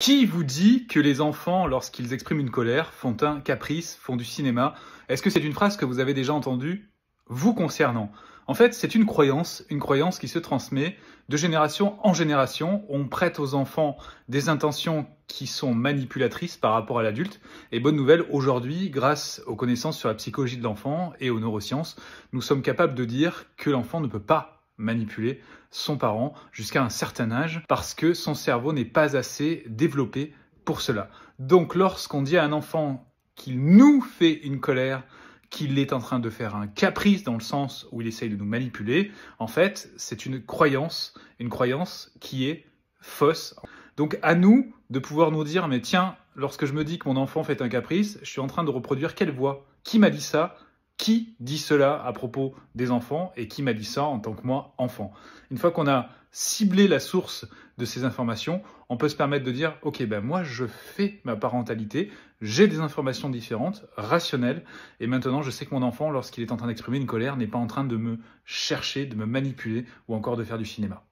Qui vous dit que les enfants, lorsqu'ils expriment une colère, font un caprice, font du cinéma Est-ce que c'est une phrase que vous avez déjà entendue vous concernant En fait, c'est une croyance, une croyance qui se transmet de génération en génération. On prête aux enfants des intentions qui sont manipulatrices par rapport à l'adulte. Et bonne nouvelle, aujourd'hui, grâce aux connaissances sur la psychologie de l'enfant et aux neurosciences, nous sommes capables de dire que l'enfant ne peut pas manipuler son parent jusqu'à un certain âge parce que son cerveau n'est pas assez développé pour cela. Donc lorsqu'on dit à un enfant qu'il nous fait une colère, qu'il est en train de faire un caprice dans le sens où il essaye de nous manipuler, en fait, c'est une croyance, une croyance qui est fausse. Donc à nous de pouvoir nous dire, mais tiens, lorsque je me dis que mon enfant fait un caprice, je suis en train de reproduire quelle voix Qui m'a dit ça qui dit cela à propos des enfants et qui m'a dit ça en tant que moi, enfant. Une fois qu'on a ciblé la source de ces informations, on peut se permettre de dire, ok, ben moi je fais ma parentalité, j'ai des informations différentes, rationnelles, et maintenant je sais que mon enfant, lorsqu'il est en train d'exprimer une colère, n'est pas en train de me chercher, de me manipuler ou encore de faire du cinéma.